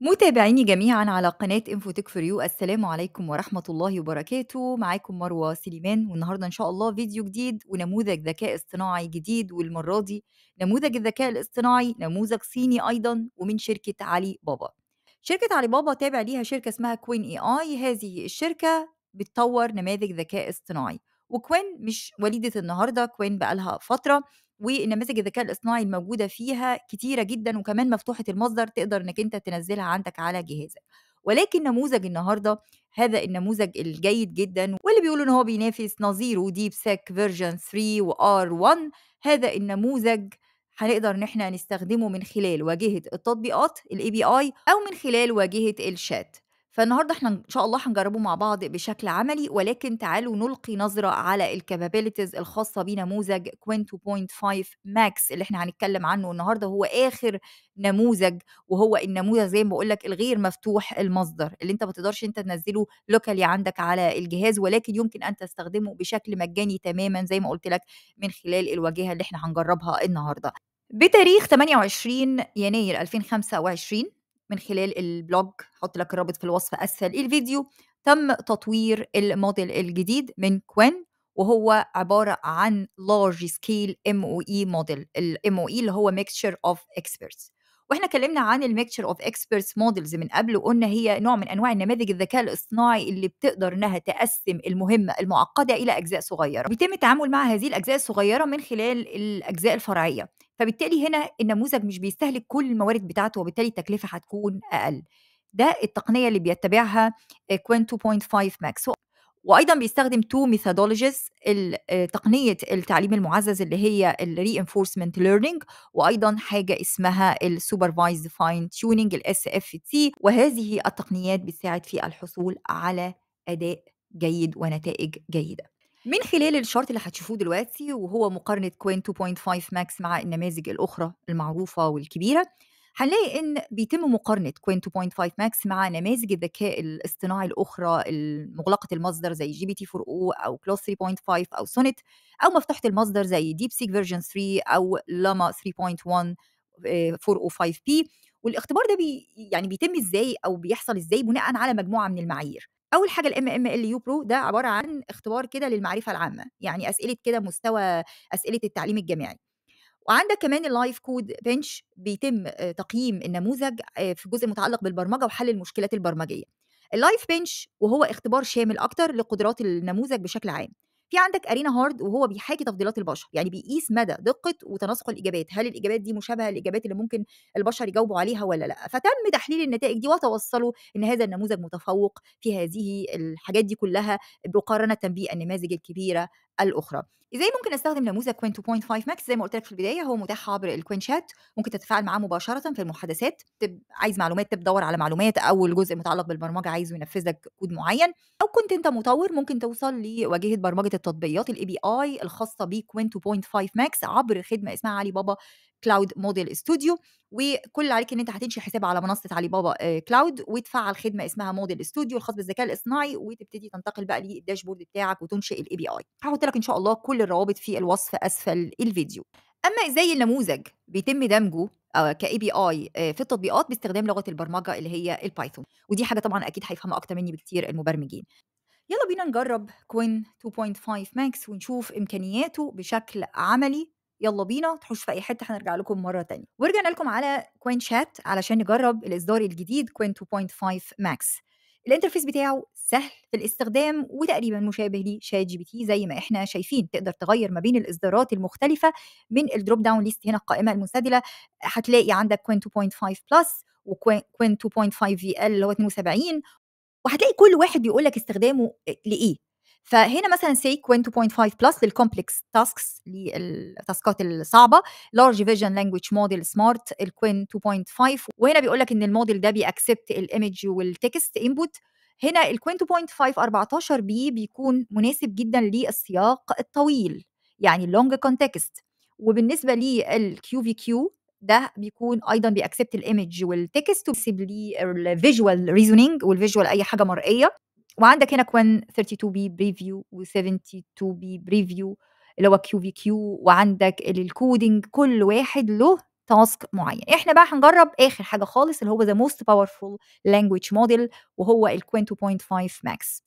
متابعيني جميعا على قناة انفوتك فور يو السلام عليكم ورحمة الله وبركاته معاكم مروة سليمان والنهاردة إن شاء الله فيديو جديد ونموذج ذكاء اصطناعي جديد والمرة دي نموذج الذكاء الاصطناعي نموذج صيني أيضا ومن شركة علي بابا شركة علي بابا تابع ليها شركة اسمها كوين اي اي هذه الشركة بتطور نماذج ذكاء اصطناعي وكوين مش وليدة النهاردة كوين بقالها فترة والنماذج الذكاء الاصطناعي الموجوده فيها كتيره جدا وكمان مفتوحه المصدر تقدر انك انت تنزلها عندك على جهازك ولكن نموذج النهارده هذا النموذج الجيد جدا واللي بيقولوا ان هو بينافس نظيره ديب سيك فيرجن 3 وار 1 هذا النموذج هنقدر ان احنا نستخدمه من خلال واجهه التطبيقات الاي بي اي او من خلال واجهه الشات فالنهارده احنا ان شاء الله هنجربه مع بعض بشكل عملي ولكن تعالوا نلقي نظره على الكابابيلتيز الخاصه بنموذج كوين 2.5 ماكس اللي احنا هنتكلم عنه النهارده هو اخر نموذج وهو النموذج زي ما بقول لك الغير مفتوح المصدر اللي انت ما تقدرش انت تنزله لوكالي عندك على الجهاز ولكن يمكن ان تستخدمه بشكل مجاني تماما زي ما قلت لك من خلال الواجهه اللي احنا هنجربها النهارده بتاريخ 28 يناير 2025 من خلال البلوج هحط لك الرابط في الوصف اسفل الفيديو تم تطوير الموديل الجديد من كوين وهو عبارة عن لارج سكيل ام او اي موديل الام او اي اللي هو ميكشر اوف اكسبرتس واحنا اتكلمنا عن الميكشر اوف اكسبيرتس مودلز من قبل وقلنا هي نوع من انواع النماذج الذكاء الاصطناعي اللي بتقدر انها تقسم المهمه المعقده الى اجزاء صغيره بيتم التعامل مع هذه الاجزاء الصغيره من خلال الاجزاء الفرعيه فبالتالي هنا النموذج مش بيستهلك كل الموارد بتاعته وبالتالي التكلفه هتكون اقل ده التقنيه اللي بيتبعها كوين 2.5 ماكس وايضا بيستخدم تو ميثودولوجيز آه، تقنيه التعليم المعزز اللي هي الري انفورسمنت ليرنينج وايضا حاجه اسمها السوبرفايزد فاين تيوننج الاس اف تي وهذه التقنيات بتساعد في الحصول على اداء جيد ونتائج جيده من خلال الشارت اللي هتشوفوه دلوقتي وهو مقارنة كوين 2.5 ماكس مع النماذج الأخرى المعروفة والكبيرة هنلاقي ان بيتم مقارنه كوين 2.5 ماكس مع نماذج الذكاء الاصطناعي الاخرى المغلقة المصدر زي جي بي تي 4 او او كلوس 3.5 او سونت او مفتوحه المصدر زي ديب سيك فيرجن 3 او لاما 3.1 405 بي والاختبار ده بي يعني بيتم ازاي او بيحصل ازاي بناء على مجموعه من المعايير اول حاجه الام ام ال يو برو ده عباره عن اختبار كده للمعرفه العامه يعني اسئله كده مستوى اسئله التعليم الجامعي وعندك كمان اللايف كود بنش بيتم آه، تقييم النموذج آه، في جزء متعلق بالبرمجه وحل المشكلات البرمجيه اللايف بنش وهو اختبار شامل اكتر لقدرات النموذج بشكل عام في عندك ارينا هارد وهو بيحاكي تفضيلات البشر يعني بيقيس مدى دقه وتناسق الاجابات هل الاجابات دي مشابهه للاجابات اللي ممكن البشر يجاوبوا عليها ولا لا فتم تحليل النتائج دي وتوصلوا ان هذا النموذج متفوق في هذه الحاجات دي كلها مقارنه بالنماذج الكبيره الاخرى ازاي ممكن استخدم نموذج كوين 2.5 ماكس زي ما قلت لك في البدايه هو متاح عبر الكوين شات ممكن تتفاعل معاه مباشره في المحادثات تب... عايز معلومات تدور على معلومات او الجزء المتعلق بالبرمجه عايزه ينفذ لك كود معين او كنت انت مطور ممكن توصل لواجهه برمجه التطبيقات الاي بي اي الخاصه بكوين 2.5 ماكس عبر خدمه اسمها علي بابا كلاود موديل استوديو وكل اللي عليك ان انت هتنشئ حساب على منصه علي بابا كلاود آه، وتفعل خدمه اسمها موديل استوديو الخاص بالذكاء الاصطناعي وتبتدي تنتقل بقى للداشبورد بتاعك وتنشئ الاي بي اي هحط لك ان شاء الله كل الروابط في الوصف اسفل الفيديو اما ازاي النموذج بيتم دمجه كاي بي اي في التطبيقات باستخدام لغه البرمجه اللي هي البايثون ودي حاجه طبعا اكيد هيفهمها اكتر مني بكتير المبرمجين يلا بينا نجرب كوين 2.5 ماكس ونشوف امكانياته بشكل عملي يلا بينا تحوش في اي حته هنرجع لكم مره تانية ورجعنا لكم على كوين شات علشان نجرب الاصدار الجديد كوين 2.5 ماكس الانترفيس بتاعه سهل في الاستخدام وتقريبا مشابه لشات جي بي تي زي ما احنا شايفين تقدر تغير ما بين الاصدارات المختلفه من الدروب داون ليست هنا القائمه المنسدله هتلاقي عندك كوين 2.5 بلس وكوين 2.5 في ال اللي هو 72 وهتلاقي كل واحد بيقول لك استخدامه لايه فهنا مثلا سيك 2.5 بلس للكومبلكس تاسكس للتاسكات الصعبه لارج فيجن لانجويج موديل سمارت الكوين 2.5 وهنا بيقول لك ان الموديل ده بيأكسبت الايمج والتكست انبوت هنا الكوين 2.5 14 بي بيكون مناسب جدا للسياق الطويل يعني اللونج كونتكست وبالنسبه للكيو في كيو ده بيكون ايضا بيأكسبت الايمج والتكست وبيسيب لي الفيجوال ريزونينج والفيجوال اي حاجه مرئيه وعندك هنا كوان 32 بي بريفيو و72 بي بريفيو اللي هو كيو في كيو وعندك الكودينج كل واحد له تاسك معين احنا بقى هنجرب اخر حاجه خالص اللي هو ذا موست باورفول لانجويج موديل وهو الكوين 2.5 ماكس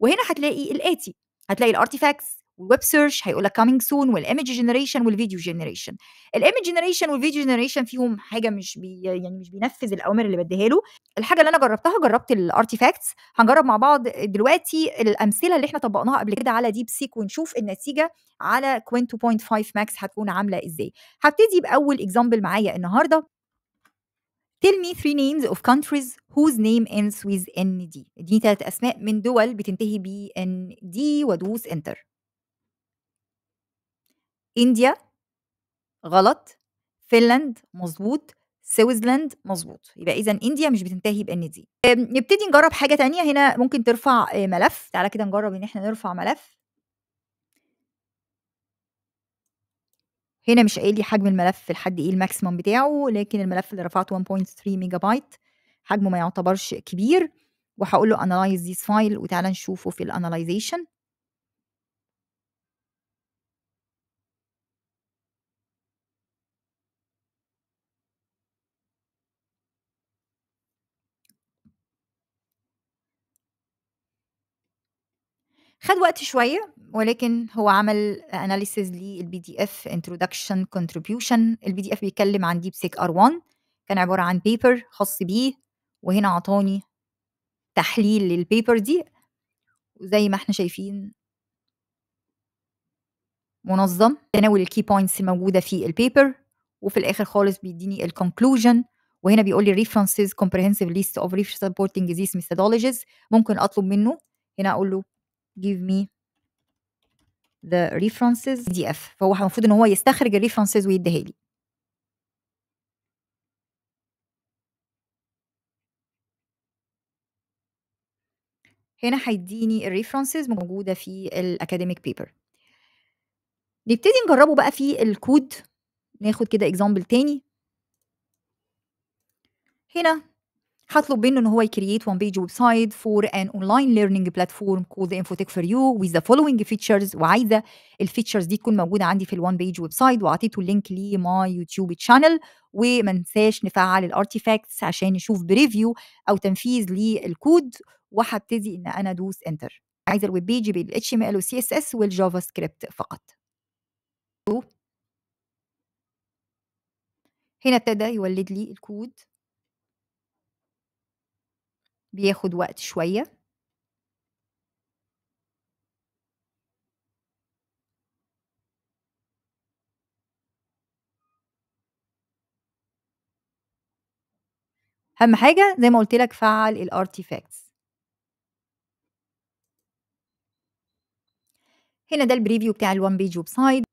وهنا هتلاقي الاتي هتلاقي الارتيفاكتس والويب سيرش هيقول لك كامينج سون والايمج جنريشن والفيديو جنريشن الايمج جنريشن والفيديو جنريشن فيهم حاجه مش بي يعني مش بينفذ الاوامر اللي بديها له الحاجه اللي انا جربتها جربت الارتيفاكتس هنجرب مع بعض دلوقتي الامثله اللي احنا طبقناها قبل كده على ديب سيك ونشوف النتيجه على كوين 2.5 ماكس هتكون عامله ازاي هبتدي باول اكزامبل معايا النهارده Tell me three names of countries whose name ends with ND. اديني ثلاث اسماء من دول بتنتهي ب ND وادوس انتر. انديا غلط فنلند مظبوط سويسلاند مظبوط يبقى اذا انديا مش بتنتهي بان دي نبتدي نجرب حاجه تانية هنا ممكن ترفع آه، ملف تعالى كده نجرب ان احنا نرفع ملف هنا مش قايل لي حجم الملف لحد ايه الماكسيمم بتاعه لكن الملف اللي رفعته 1.3 ميجا بايت حجمه ما يعتبرش كبير وهقول له انالايز ذيس فايل وتعالى نشوفه في الاناليزيشن خد وقت شويه ولكن هو عمل اناليسيز للبي دي اف انترودكشن كونتريبيوشن البي دي اف بيتكلم عن ديب سيك ار 1 كان عباره عن بيبر خاص بيه وهنا عطاني تحليل للبيبر دي وزي ما احنا شايفين منظم تناول الكي بوينتس الموجوده في البيبر وفي الاخر خالص بيديني الكونكلوجن وهنا بيقول لي ريفرنسز كومبريهنسيف ليست اوف ريف سبورتنج ديزيز ميثودولوجيز ممكن اطلب منه هنا اقول له give me the references PDF فهو المفروض ان هو يستخرج الريفرنسز ويديها لي هنا هيديني الريفرنسز موجوده في الاكاديميك بيبر نبتدي نجربه بقى في الكود ناخد كده اكزامبل تاني هنا هطلب منه ان هو يكريت وان بيج ويب سايت فور ان اونلاين ليرنينج بلاتفورم كود انفوتك فور يو ويز ذا فولوينج فيتشرز وعايزه الفيتشرز دي تكون موجوده عندي في الوان بيج ويب سايت واعطيته اللينك ماي يوتيوب تشانل وما ننساش نفعل الارتيفاكتس عشان نشوف بريفيو او تنفيذ للكود وهبتدي ان انا ادوس انتر عايزه الويب بيج بالاتش ام ال والسي اس اس والجافا سكريبت فقط هنا ابتدى يولد لي الكود بياخد وقت شوية أهم حاجة زي ما قلت لك فعّل الارتيفاكتس هنا ده البريفيو بتاع بيج ويب سايت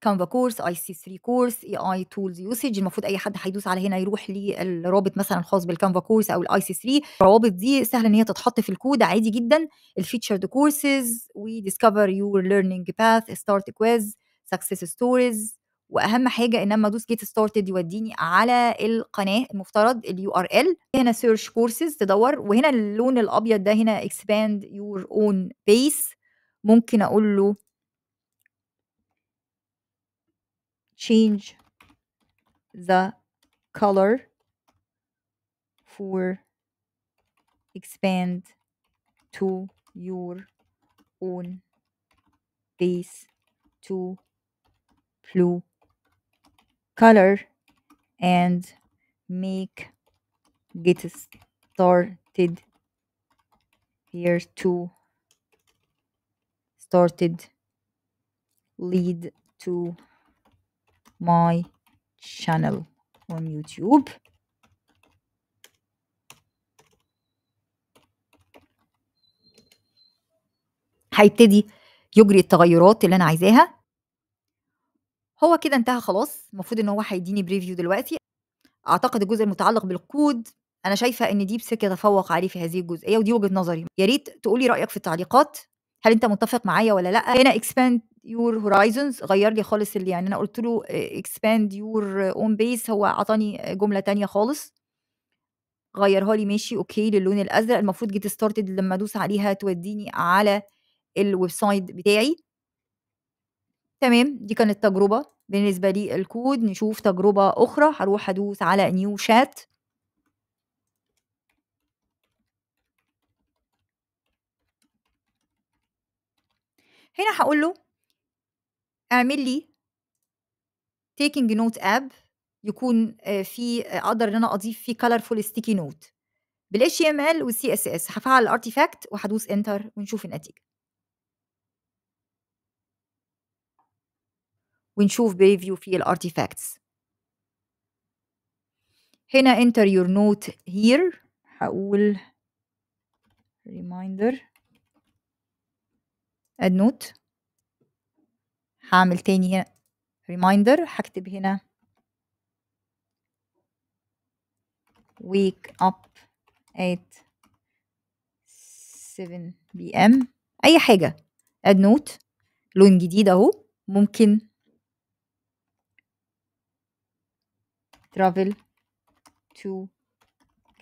كانفا كورس اي سي 3 كورس اي اي تولز يوسج المفروض اي حد هيدوس على هنا يروح للرابط مثلا الخاص بالكانفا كورس او الاي سي 3 الروابط دي سهل ان هي تتحط في الكود عادي جدا الفيتشرد كورسز وديسكفر يور ليرنينج باث ستارت كويز سكسس ستوريز واهم حاجه ان اما ادوس جيت ستارتد يوديني على القناه المفترض اليو ار ال هنا سيرش كورسز تدور وهنا اللون الابيض ده هنا اكسباند يور اون بيس ممكن اقول له change the color for expand to your own base to blue color and make get started here to started lead to my channel on YouTube هيبتدي يجري التغيرات اللي انا عايزاها هو كده انتهى خلاص المفروض ان هو هيديني بريفيو دلوقتي اعتقد الجزء المتعلق بالكود انا شايفه ان ديب سيك يتفوق عليه في هذه الجزئيه ودي وجهه نظري يا ريت تقولي رايك في التعليقات هل انت متفق معايا ولا لا هنا اكسباند يور هورايزونز غير لي خالص اللي يعني انا قلت له اكسباند يور اون بيس هو اعطاني جمله تانية خالص غيرها لي ماشي اوكي للون الازرق المفروض جيت ستارتد لما ادوس عليها توديني على الويب سايت بتاعي تمام دي كانت تجربه بالنسبه لي الكود نشوف تجربه اخرى هروح ادوس على نيو شات هنا هقول له اعمل لي تيكنج نوت اب يكون آه، في آه، اقدر ان انا اضيف فيه كلرفول ستيكي نوت بال HTML وال CSS هفعل الارتيفاكت وهدوس انتر ونشوف النتيجه ونشوف بريفيو في الارتيفاكتس هنا enter your note here هقول ريمايندر نوت هعمل تاني هنا ريمايندر هكتب هنا wake up at 7 pm اي حاجه اد نوت لون جديد اهو ممكن travel to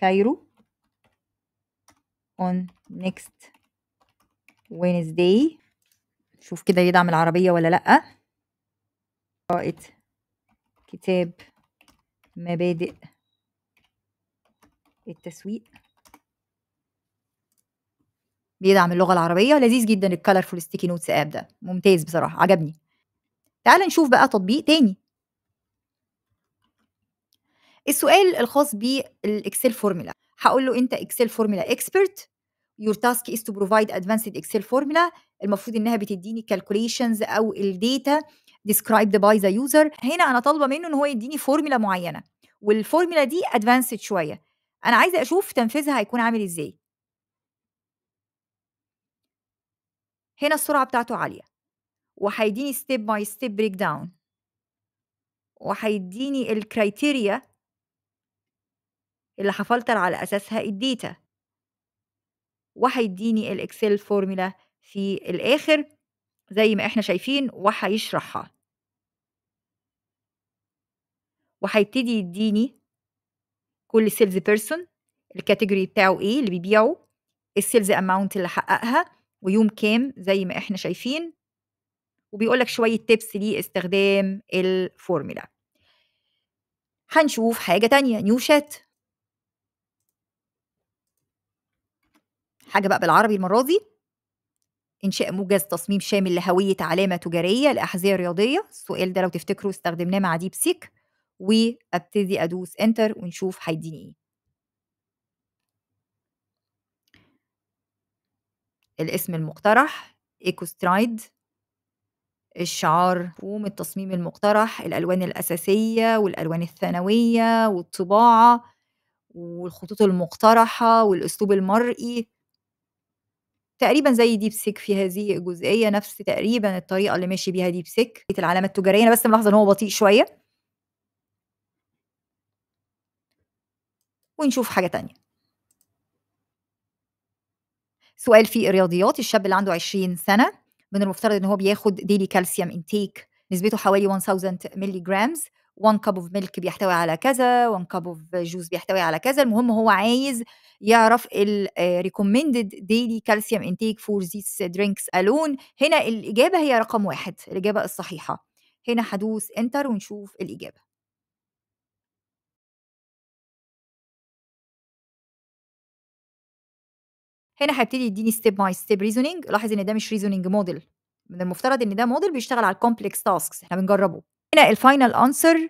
Cairo on next Wednesday شوف كده يدعم العربية ولا لأ قراءة كتاب مبادئ التسويق بيدعم اللغة العربية لذيذ جدا الكالرفول ستيكي نوتس اب ده ممتاز بصراحة عجبني تعال نشوف بقى تطبيق تاني السؤال الخاص بالاكسل فورمولا هقول له انت اكسل فورمولا اكسبرت your task is to provide advanced Excel formula المفروض انها بتديني calculations او data described by the user هنا انا طالبه منه ان هو يديني فورمولا معينه والفورمولا دي advanced شويه انا عايزه اشوف تنفيذها هيكون عامل ازاي هنا السرعه بتاعته عاليه وهيديني ستيب باي ستيب بريك داون وهيديني الكرايتيريا اللي هفلتر على اساسها الديتا وهيديني الاكسل فورمولا في الاخر زي ما احنا شايفين وهيشرحها وهيبتدي يديني كل سيلز بيرسون الكاتيجوري بتاعه ايه اللي بيبيعه السيلز اماونت اللي حققها ويوم كام زي ما احنا شايفين وبيقول لك شويه تيبس لاستخدام الفورمولا هنشوف حاجه تانية نيو شات حاجة بقى بالعربي المرة دي إنشاء موجز تصميم شامل لهوية علامة تجارية لأحذية رياضية السؤال ده لو تفتكروا استخدمناه مع ديب سيك وابتدي أدوس انتر ونشوف هيديني إيه الاسم المقترح ايكوسترايد الشعار روم التصميم المقترح الألوان الأساسية والألوان الثانوية والطباعة والخطوط المقترحة والأسلوب المرئي تقريبا زي ديب سيك في هذه الجزئيه نفس تقريبا الطريقه اللي ماشي بيها ديب سيك العلامه التجاريه انا بس ملاحظه ان هو بطيء شويه ونشوف حاجه تانية سؤال في الرياضيات الشاب اللي عنده 20 سنه من المفترض ان هو بياخد ديلي كالسيوم انتيك نسبته حوالي 1000 مللي جرامز 1 كاب اوف ميلك بيحتوي على كذا 1 كاب اوف جوز بيحتوي على كذا المهم هو عايز يعرف الريكومندد ديلي كالسيوم انتيك فور ذيس درينكس الون هنا الاجابه هي رقم واحد الاجابه الصحيحه هنا هدوس انتر ونشوف الاجابه هنا هيبتدي يديني ستيب باي ستيب ريزونينج لاحظ ان ده مش ريزونينج موديل من المفترض ان ده موديل بيشتغل على الكومبلكس تاسكس احنا بنجربه هنا الفاينل انسر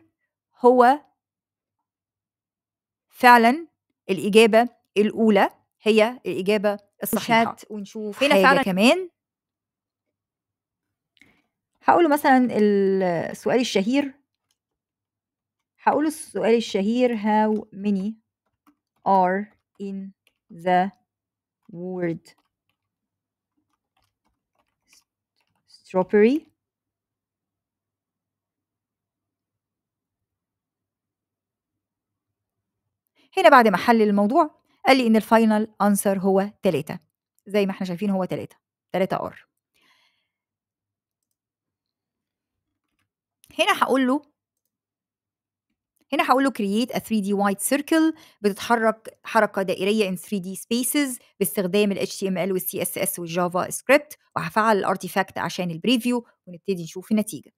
هو فعلا الاجابه الاولى هي الاجابه الصحيحه ونشوف هنا فعلا كمان هقوله مثلا السؤال الشهير هقول السؤال الشهير how many are in the word strawberry هنا بعد ما حلل الموضوع قال لي ان الفاينل انسر هو 3 زي ما احنا شايفين هو 3 3 ار هنا هقول له هنا هقول له create a 3D وايت circle بتتحرك حركة دائرية in 3D spaces باستخدام ال HTML وال CSS والجافا سكريبت وهفعل الارتيفاكت عشان البريفيو ونبتدي نشوف النتيجة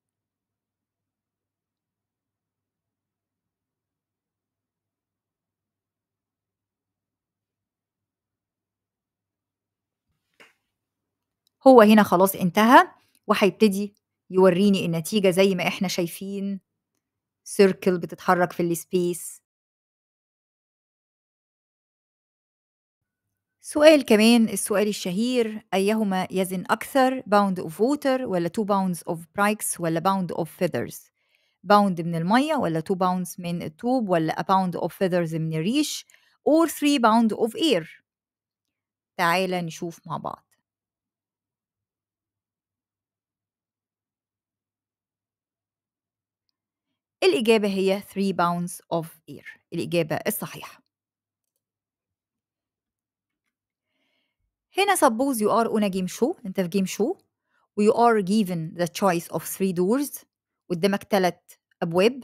هو هنا خلاص انتهى وهيبتدي يوريني النتيجة زي ما احنا شايفين سيركل بتتحرك في السبيس سؤال كمان السؤال الشهير أيهما يزن أكثر باوند أوف ووتر ولا 2 باوندز أوف برايكس ولا باوند أوف فيذرز باوند من المية ولا 2 باوندز من الطوب ولا باوند أوف فيذرز من الريش or 3 باوند أوف إير تعالى نشوف مع بعض الإجابة هي 3 pounds of air الإجابة الصحيحة هنا suppose you are on a game show أنت في game show و you are given the choice of three doors قدامك ثلاث أبواب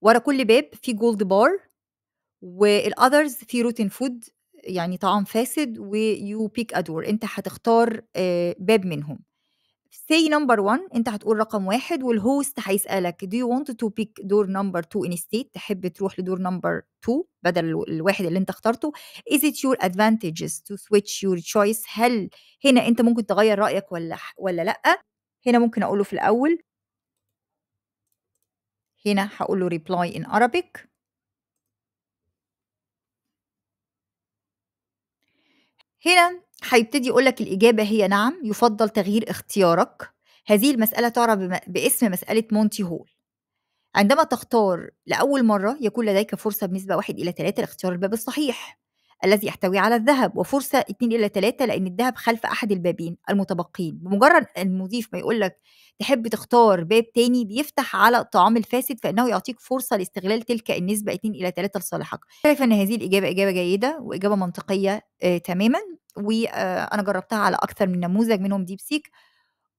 ورا كل باب في جولد بار والأذرز في روتين فود يعني طعام فاسد و you pick a door أنت هتختار آه، باب منهم say number one انت هتقول رقم واحد والهوست هيسألك do you want to pick door number two instead تحب تروح لدور number two بدل الواحد اللي انت اخترته is it your advantages to switch your choice هل هنا انت ممكن تغير رأيك ولا ولا لأ هنا ممكن أقوله في الأول هنا هقول له reply in Arabic هنا هيبتدي يقول لك الإجابة هي نعم يفضل تغيير اختيارك هذه المسألة تعرف باسم مسألة مونتي هول عندما تختار لأول مرة يكون لديك فرصة بنسبة واحد إلى ثلاثة لاختيار الباب الصحيح الذي يحتوي على الذهب وفرصة 2 إلى 3 لأن الذهب خلف أحد البابين المتبقين بمجرد المضيف ما يقول لك تحب تختار باب تاني بيفتح على الطعام الفاسد فإنه يعطيك فرصة لاستغلال تلك النسبة 2 إلى 3 لصالحك شايفة أن هذه الإجابة إجابة جيدة وإجابة منطقية آه تماما وأنا آه، جربتها على أكثر من نموذج منهم ديب سيك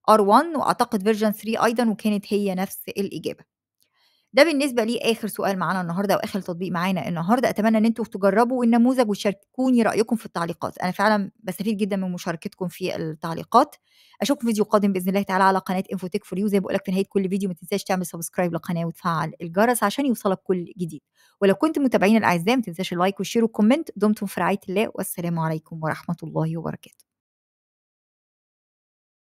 ار 1 واعتقد فيرجن 3 ايضا وكانت هي نفس الاجابه ده بالنسبه لي اخر سؤال معانا النهارده واخر تطبيق معانا النهارده اتمنى ان انتم تجربوا النموذج وتشاركوني رايكم في التعليقات انا فعلا بستفيد جدا من مشاركتكم في التعليقات اشوفكم فيديو قادم باذن الله تعالى على قناه انفوتك فور يو زي ما بقول لك في نهايه كل فيديو ما تنساش تعمل سبسكرايب للقناه وتفعل الجرس عشان يوصلك كل جديد ولو كنت متابعين الاعزاء ما تنساش اللايك والشير والكومنت دمتم في رعايه الله والسلام عليكم ورحمه الله وبركاته